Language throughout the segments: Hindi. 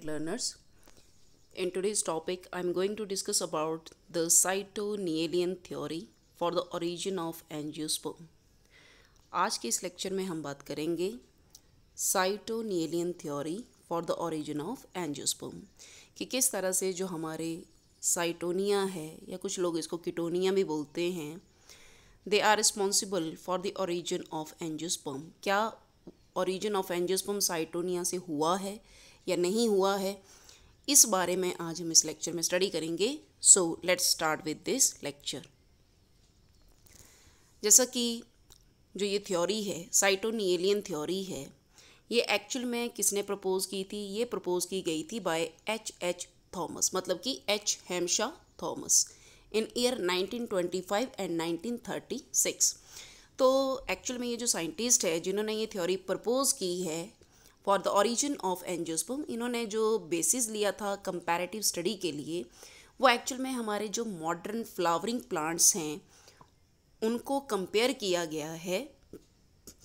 dear learners. In today's topic, I am going to discuss about the cytonealian theory for the origin of angiosperm. आज के इस लेक्चर में हम बात करेंगे Caytonialean theory for the origin of angiosperm कि किस तरह से जो हमारे साइटोनिया है या कुछ लोग इसको किटोनिया भी बोलते हैं they are responsible for the origin of angiosperm क्या ओरिजिन ऑफ एंजियोस्पर्म साइटोनिया से हुआ है या नहीं हुआ है इस बारे में आज हम इस लेक्चर में स्टडी करेंगे so let's start with this lecture जैसा कि जो ये थ्योरी है साइटोनियलियन थ्योरी है ये एक्चुअल में किसने प्रपोज की थी ये प्रपोज की गई थी बाय एच एच थॉमस मतलब कि एच हेमशा थॉमस इन ईयर 1925 एंड 1936 तो एक्चुअल में ये जो साइंटिस्ट है जिन्होंने ये थ्योरी प्रपोज की है for the origin of angiosperm इन्होंने जो बेसिस लिया था कंपैरेटिव स्टडी के लिए वो एक्चुअल में हमारे जो मॉडर्न फ्लावरिंग प्लांट्स हैं उनको कंपेयर किया गया है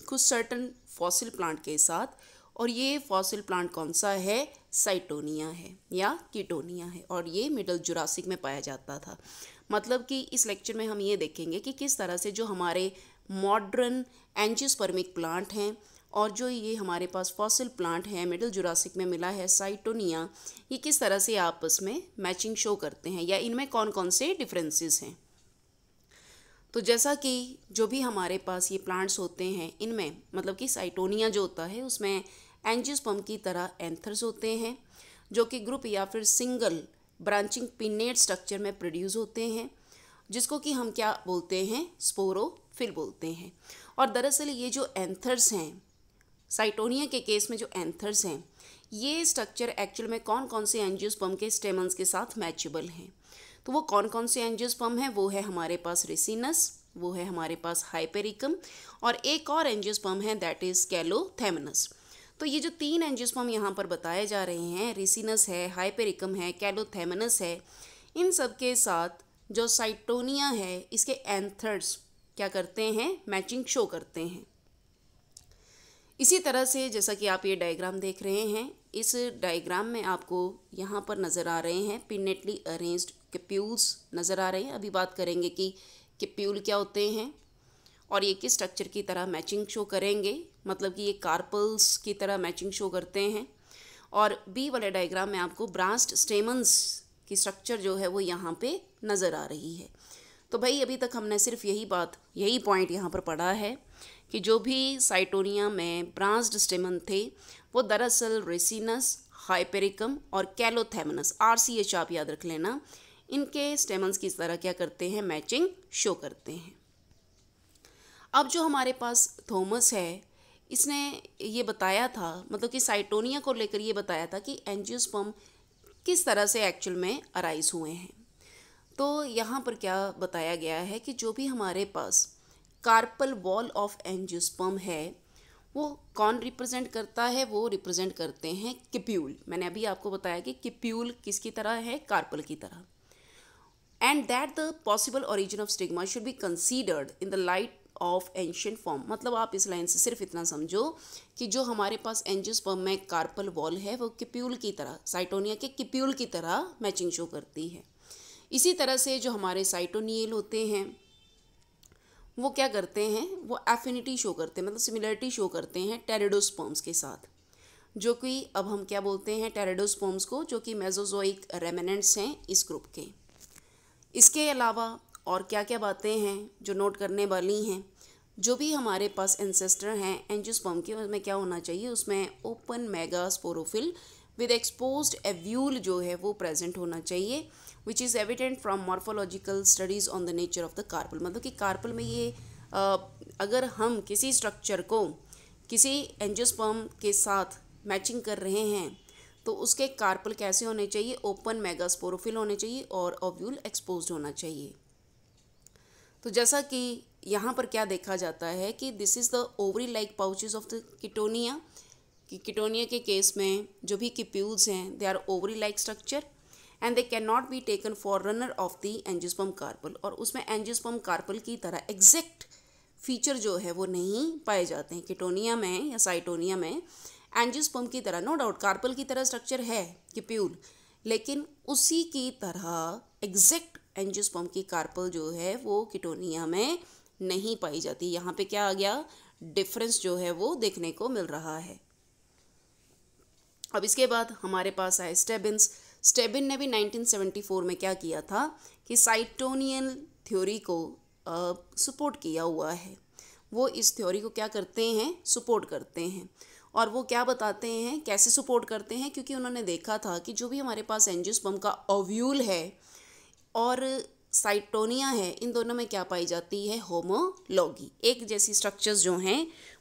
कुछ सर्टन फॉसिल प्लांट के साथ और ये फॉसिल प्लांट कौन सा है साइटोनिया है या कीटोनिया है और ये मिडल जुरासिक में पाया जाता था मतलब कि इस लेक्चर में हम ये देखेंगे कि किस तरह से जो हमारे मॉडर्न एंजियोस्पर्मिक प्लांट हैं और जो ये हमारे पास फॉसिल प्लांट है मिडिल जुरासिक में मिला है साइटोनिया ये किस तरह से आपस में मैचिंग शो करते हैं या इनमें कौन कौन से डिफरेंसेस हैं तो जैसा कि जो भी हमारे पास ये प्लांट्स होते हैं इनमें मतलब कि साइटोनिया जो होता है उसमें एंजियोस्पम की तरह एंथर्स होते हैं जो कि ग्रुप या फिर सिंगल ब्रांचिंग पिनेट स्ट्रक्चर में प्रोड्यूस होते हैं जिसको कि हम क्या बोलते हैं स्पोरोफिल बोलते हैं और दरअसल ये जो एंथर्स हैं साइटोनिया के केस में जो एंथर्स हैं ये स्ट्रक्चर एक्चुअल में कौन कौन से पम्प के स्टेमन्स के साथ मैचेबल हैं तो वो कौन कौन से पम्प हैं वो है हमारे पास रेसिनस वो है हमारे पास हाइपेरिकम और एक और एंजियोस्पर्म है दैट इज़ कैलोथेमनस तो ये जो तीन एंजियोस्पर्म यहाँ पर बताए जा रहे हैं रिसिनस है हाइपेरिकम है कैलोथेमनस है इन सब के साथ जो साइटोनिया है इसके एंथर्स क्या करते हैं मैचिंग शो करते हैं इसी तरह से जैसा कि आप ये डायग्राम देख रहे हैं इस डायग्राम में आपको यहाँ पर नज़र आ रहे हैं पिनेटली अरेंज्ड कैप्यूल्स नज़र आ रहे हैं अभी बात करेंगे कि कैप्यूल क्या होते हैं और ये किस स्ट्रक्चर की तरह मैचिंग शो करेंगे मतलब कि ये कार्पल्स की तरह मैचिंग शो करते हैं और बी वाले डायग्राम में आपको ब्रांस्ट स्टेमंस की स्ट्रक्चर जो है वो यहाँ पर नज़र आ रही है तो भाई अभी तक हमने सिर्फ यही बात यही पॉइंट यहाँ पर पढ़ा है कि जो भी साइटोनिया में ब्रांस्ड स्टेमन थे वो दरअसल रेसिनस हाइपेरिकम और कैलोथेमनस आर सी एच आप याद रख लेना इनके स्टेमन्स की तरह क्या करते हैं मैचिंग शो करते हैं अब जो हमारे पास थोमस है इसने ये बताया था मतलब कि साइटोनिया को लेकर ये बताया था कि एनजियोस्पर्म किस तरह से एक्चुअल में अराइज हुए हैं तो यहाँ पर क्या बताया गया है कि जो भी हमारे पास कार्पल वॉल ऑफ एंजियोस्पर्म है वो कौन रिप्रेजेंट करता है वो रिप्रेजेंट करते हैं किप्यूल मैंने अभी आपको बताया कि किप्यूल किसकी तरह है कार्पल की तरह and that the possible origin of stigma should be considered in the light of ancient form मतलब आप इस लाइन से सिर्फ इतना समझो कि जो हमारे पास एंजियोस्पर्म में कार्पल वॉल है वो किप्यूल की तरह साइटोनिया के किप्यूल की तरह मैचिंग शो करती है इसी तरह से जो हमारे साइटोनियल होते हैं वो क्या करते हैं वो एफिनिटी शो करते हैं मतलब सिमिलरिटी शो करते हैं टेरेडोस्पर्म्स के साथ जो कि अब हम क्या बोलते हैं टेरेडोस्पर्म्स को जो कि मेजोजोइक रेमिनेंट्स हैं इस ग्रुप के इसके अलावा और क्या क्या बातें हैं जो नोट करने वाली हैं जो भी हमारे पास एंसेस्टर हैं एंजियोस्पर्म के उसमें क्या होना चाहिए उसमें open megasporophyll with expose ovule जो है वो प्रेजेंट होना चाहिए which is evident from morphological studies on the nature of the carpel मतलब कि कार्पल में ये आ, अगर हम किसी स्ट्रक्चर को किसी एंजोस्पर्म के साथ मैचिंग कर रहे हैं तो उसके कार्पल कैसे होने चाहिए ओपन मेगास्पोरोफिल होने चाहिए और ओव्यूल एक्सपोज होना चाहिए तो जैसा कि यहाँ पर क्या देखा जाता है कि this is the ovary like pouches of the Caytonia कि किटोनिया के केस में जो भी किप्यूल्स हैं they are ovary like structure and they can not be taken for runner of the angiosperm carpel और उसमें एनजिसपम कार्पल की तरह एग्जैक्ट फीचर जो है वो नहीं पाए जाते हैं किटोनिया में या साइटोनिया में एंजिस्पम की तरह नो डाउट कार्पल की तरह स्ट्रक्चर है किप्यूल लेकिन उसी की तरह एग्जैक्ट एनजिसपम की कार्पल जो है वो किटोनिया में नहीं पाई जाती यहाँ पे क्या आ गया डिफरेंस जो है वो देखने को मिल रहा है अब इसके बाद हमारे पास आए स्टेबिन्स स्टेबिन ने भी 1974 में क्या किया था कि साइटोनियन थ्योरी को सपोर्ट किया हुआ है वो इस थ्योरी को क्या करते हैं सपोर्ट करते हैं और वो क्या बताते हैं कैसे सपोर्ट करते हैं क्योंकि उन्होंने देखा था कि जो भी हमारे पास एंजियोस्पर्म का ओव्यूल है और साइटोनिया है इन दोनों में क्या पाई जाती है होमोलॉगी एक जैसी स्ट्रक्चर्स जो हैं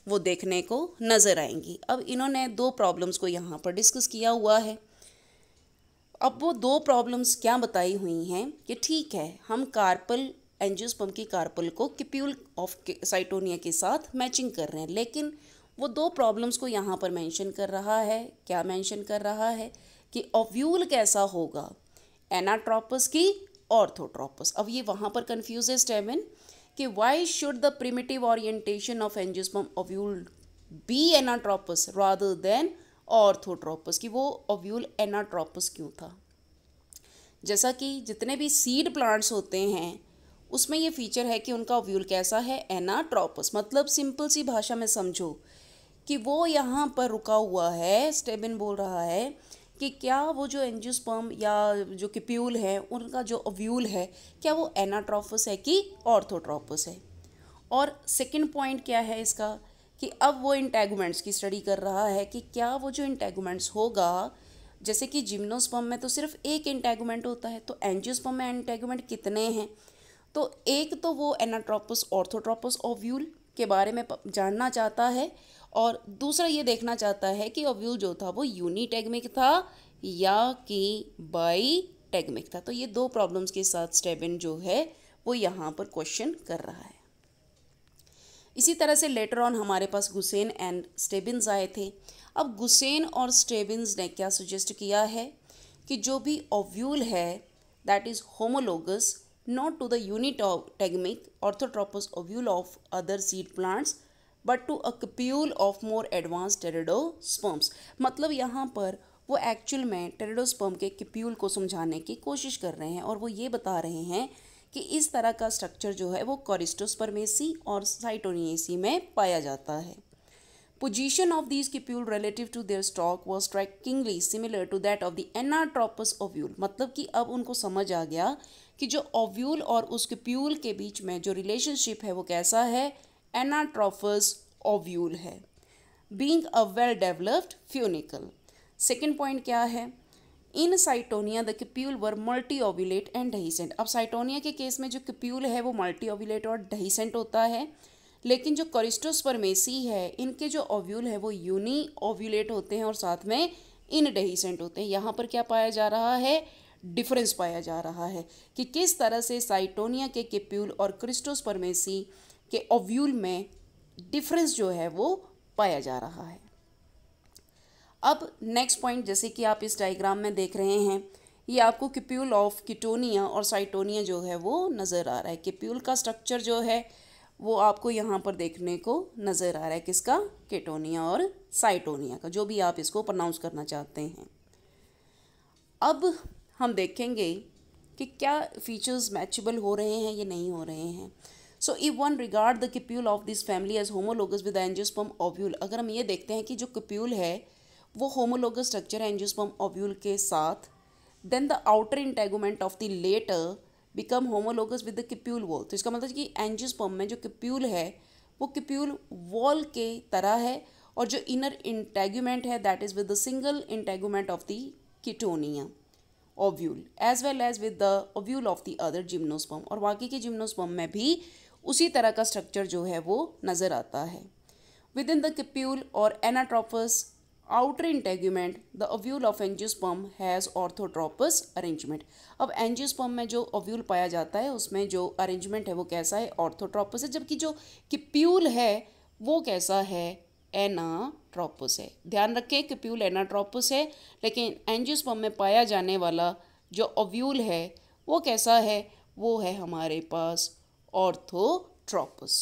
वो देखने को नज़र आएंगी अब इन्होंने दो प्रॉब्लम्स को यहाँ पर डिस्कस किया हुआ है अब वो दो प्रॉब्लम्स क्या बताई हुई हैं कि ठीक है हम कार्पल एंजियोस्पम की कार्पल को किप्यूल ऑफ साइटोनिया के साथ मैचिंग कर रहे हैं लेकिन वो दो प्रॉब्लम्स को यहाँ पर मेंशन कर रहा है क्या मेंशन कर रहा है कि ओव्यूल कैसा होगा एनाट्रोपस की ऑर्थोट्रोपस अब ये वहाँ पर कन्फ्यूज है स्टेमिन कि why should the primitive orientation of angiosperm ovule be anatropous rather than orthotropous कि वो ओव्यूल एनाट्रोपस क्यों था जैसा कि जितने भी सीड प्लांट्स होते हैं उसमें ये फीचर है कि उनका ओव्यूल कैसा है एनाट्रोपस मतलब सिंपल सी भाषा में समझो कि वो यहाँ पर रुका हुआ है स्टेबिन बोल रहा है कि क्या वो जो एंजियोस्पर्म या जो कि प्यूल उनका जो अव्यूल है क्या वो एनाट्रोफस है कि ऑर्थोट्रोपस है और सेकेंड पॉइंट क्या है इसका कि अब वो इंटैगमेंट्स की स्टडी कर रहा है कि क्या वो जो इंटैगमेंट्स होगा जैसे कि जिम्नोस्पम में तो सिर्फ एक इंटैगमेंट होता है तो एंजियोस्पम में इंटैगमेंट कितने हैं तो एक तो वो एनाट्रोपस ऑर्थोट्रोपस ऑव्यूल के बारे में जानना चाहता है और दूसरा ये देखना चाहता है कि ओव्यूल जो था वो यूनिटैगमिक था या कि बाई टैगमिक था तो ये दो प्रॉब्लम्स के साथ स्टेबिन जो है वो यहाँ पर क्वेश्चन कर रहा है इसी तरह से लेटर ऑन हमारे पास गुसेन एंड स्टेबिन्स आए थे अब गुसेन और स्टेबिन्स ने क्या सजेस्ट किया है कि जो भी ओव्यूल है that is homologous not to the unit of tegmic orthotropous ovule of other seed plants but to a cupule of more advance pteridosperms मतलब यहाँ पर वो एक्चुअल में टेरिडोस्पर्म के कप्यूल को समझाने की कोशिश कर रहे हैं और वो ये बता रहे हैं कि इस तरह का स्ट्रक्चर जो है वो कॉरिस्टोस्पर्मेसी और साइटोनिएसी में पाया जाता है position of these cupule relative to their stock was strikingly similar to that of the anatropous ovule मतलब कि अब उनको समझ आ गया कि जो ओव्यूल और उस कप्यूल के बीच में जो रिलेशनशिप है वो कैसा है एनाट्रोफस ओव्यूल है being a well developed funicle second point क्या है in Caytonia the cupule were multi ovulate and dehiscent अब साइटोनिया के केस में जो किप्यूल है वो मल्टी ओव्यूलेट और डहीसेंट होता है लेकिन जो करिस्टोस्परमेसी है इनके जो ओव्यूल है वो यूनी ओव्यूलेट होते हैं और साथ में इन डहीसेंट होते हैं यहाँ पर क्या पाया जा रहा है डिफरेंस पाया जा रहा है कि किस तरह से साइटोनिया के किप्यूल और क्रिस्टोस्परमेसी के ओव्यूल में डिफरेंस जो है वो पाया जा रहा है अब नेक्स्ट पॉइंट जैसे कि आप इस डायग्राम में देख रहे हैं ये आपको किप्यूल ऑफ किटोनिया और साइटोनिया जो है वो नज़र आ रहा है किप्यूल का स्ट्रक्चर जो है वो आपको यहाँ पर देखने को नज़र आ रहा है किसका केटोनिया और साइटोनिया का जो भी आप इसको प्रनाउंस करना चाहते हैं अब हम देखेंगे कि क्या फीचर्स मैचबल हो रहे हैं या नहीं हो रहे हैं so if one regard the cupule of this family as homologous with angiosperm ovule अगर हम ये देखते हैं कि जो किप्यूल है वो होमोलोगस स्ट्रक्चर है एंजियोस्पर्म ओव्यूल के साथ then the outer integument of the latter become homologous with the cupule wall तो इसका मतलब कि एंजियोस्पर्म में जो किप्यूल है वो किप्यूल वॉल के तरह है और जो इनर इंटेगोमेंट है that is with the single integument of the Caytonia ovule as well as with the ovule of the other gymnosperm और बाकी के जिम्नोस्पम में भी उसी तरह का स्ट्रक्चर जो है वो नज़र आता है विद इन द किप्यूल और anatropous outer integument the ovule of angiosperm has orthotropous arrangement अब एंजियोस्पर्म में जो अव्यूल पाया जाता है उसमें जो अरेंजमेंट है वो कैसा है ऑर्थोट्रोपस है जबकि जो किप्यूल है वो कैसा है एनाट्रोपस है ध्यान रखें किप्यूल एनाट्रोपस है लेकिन एंजियोस्पर्म में पाया जाने वाला जो अव्यूल है वो कैसा है वो है हमारे पास ऑर्थोट्रोपस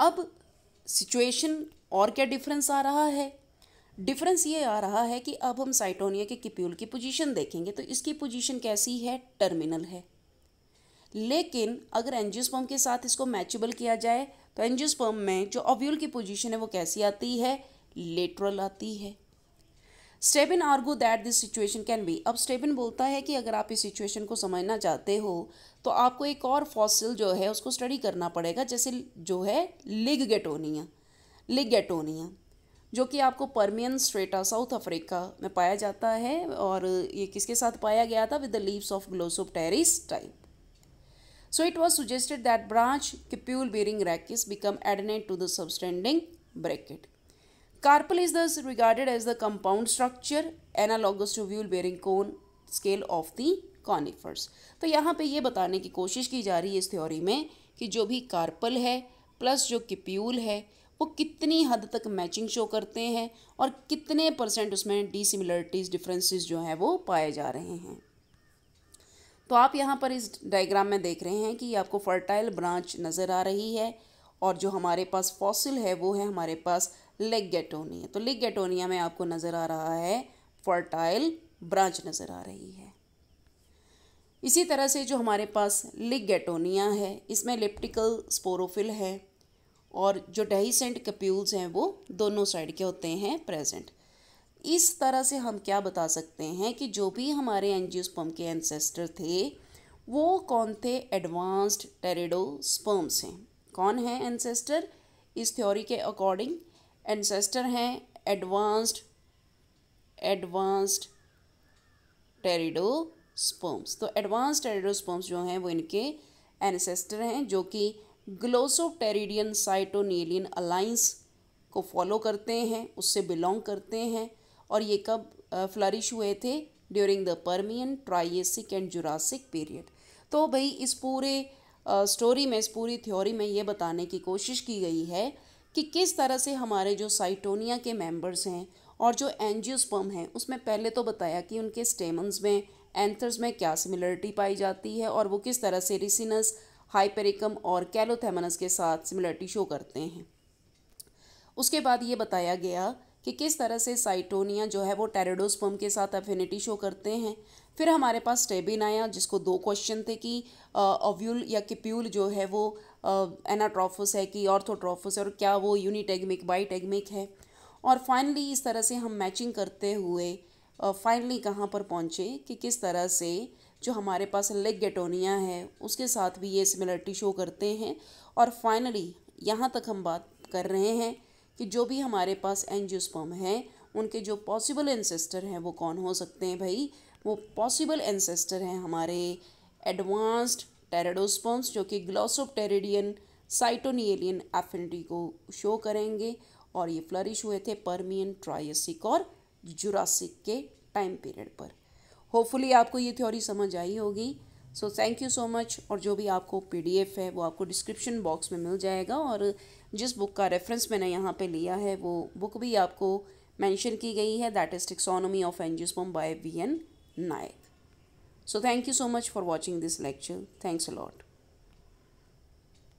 अब सिचुएशन और क्या डिफरेंस आ रहा है डिफरेंस ये आ रहा है कि अब हम साइटोनिया के किप्यूल की पोजीशन देखेंगे तो इसकी पोजीशन कैसी है टर्मिनल है लेकिन अगर एंजियोस्पर्म के साथ इसको मैचेबल किया जाए तो एंजियोस्पर्म में जो ओव्यूल की पोजीशन है वो कैसी आती है लेटरल आती है Stebbins argue that this situation can be अब स्टेबिन बोलता है कि अगर आप इस सिचुएशन को समझना चाहते हो तो आपको एक और फॉसिल जो है उसको स्टडी करना पड़ेगा जैसे जो है लिग गेटोनिया लिग गेटोनिया जो कि आपको परमियन स्ट्रेटा साउथ अफ्रीका में पाया जाता है और ये किसके साथ पाया गया था with the leaves of Glossopteris type so it was suggested that branch capsule bearing rachis become adnate to the subtending bract carpal is thus regarded as the compound structure analogous to wheel bearing cone scale of the conifers तो यहाँ पे ये बताने की कोशिश की जा रही है इस थ्योरी में कि जो भी कार्पल है प्लस जो किप्यूल है वो कितनी हद तक मैचिंग शो करते हैं और कितने परसेंट उसमें डिसिमिलरिटीज़ डिफरेंसेस जो हैं वो पाए जा रहे हैं तो आप यहाँ पर इस डायग्राम में देख रहे हैं कि आपको फर्टाइल ब्रांच नज़र आ रही है और जो हमारे पास फॉसिल है वो है हमारे पास लेगेटोनिया तो लेगेटोनिया में आपको नज़र आ रहा है फर्टाइल ब्रांच नज़र आ रही है इसी तरह से जो हमारे पास लिगेटोनिया है इसमें लिप्टिकल स्पोरोफिल है और जो डहीसेंट कप्यूल्स हैं वो दोनों साइड के होते हैं प्रेजेंट इस तरह से हम क्या बता सकते हैं कि जो भी हमारे एनजियोस्पर्म के एंसेस्टर थे वो कौन थे एडवांस्ड स्पर्म्स हैं कौन है एंसेस्टर इस थ्योरी के अकॉर्डिंग एनसेस्टर हैं एडवांस्ड एडवांस्ड टेरिडो स्पर्म्स तो एडवांस टेरिडो स्पर्म्स जो हैं वो इनके एनसेस्टर हैं जो कि टेरिडियन साइटोनीलियन अलाइंस को फॉलो करते हैं उससे बिलोंग करते हैं और ये कब फ्लरिश हुए थे during the Permian Triassic and Jurassic period तो भाई इस पूरे स्टोरी में इस पूरी थ्योरी में ये बताने की कोशिश की गई है कि किस तरह से हमारे जो साइटोनिया के मेंबर्स हैं और जो एनजियोस्पर्म हैं उसमें पहले तो बताया कि उनके स्टेमन्स में एंथर्स में क्या सिमिलरिटी पाई जाती है और वो किस तरह से रिसिनस हाइपेरिकम और कैलोथेमनस के साथ सिमिलरिटी शो करते हैं उसके बाद ये बताया गया कि किस तरह से साइटोनिया जो है वो टेरेडोस्पर्म के साथ एफिनिटी शो करते हैं फिर हमारे पास स्टेबिन आया जिसको दो क्वेश्चन थे कि ओव्यूल या किप्यूल जो है वो एनाट्रोफस है कि ऑर्थोट्रोफस है और क्या वो यूनिटेगमिक बाईटेगमिक है और फाइनली इस तरह से हम मैचिंग करते हुए फाइनली कहाँ पर पहुँचे कि किस तरह से जो हमारे पास लेग गेटोनिया है उसके साथ भी ये सिमिलरिटी शो करते हैं और फाइनली यहाँ तक हम बात कर रहे हैं कि जो भी हमारे पास एनजियोस्पर्म हैं उनके जो पॉसिबल एंसेस्टर हैं वो कौन हो सकते हैं भाई वो पॉसिबल एंसेस्टर हैं हमारे एडवांस्ड टेरेडोस्पॉन्स जो कि ग्लॉसोपटेरिडियन साइटोनियलियन एफिनिटी को शो करेंगे और ये फ्लरिश हुए थे परमियन ट्रायसिक और जुरासिक के टाइम पीरियड पर होपफुली आपको ये थ्योरी समझ आई होगी so thank you so much और जो भी आपको पीडीएफ है वो आपको डिस्क्रिप्शन बॉक्स में मिल जाएगा और जिस बुक का रेफरेंस मैंने यहाँ पे लिया है वो बुक भी आपको मेंशन की गई है that is taxonomy of angiosperm by V N Nayak So thank you so much for watching this lecture. Thanks a lot.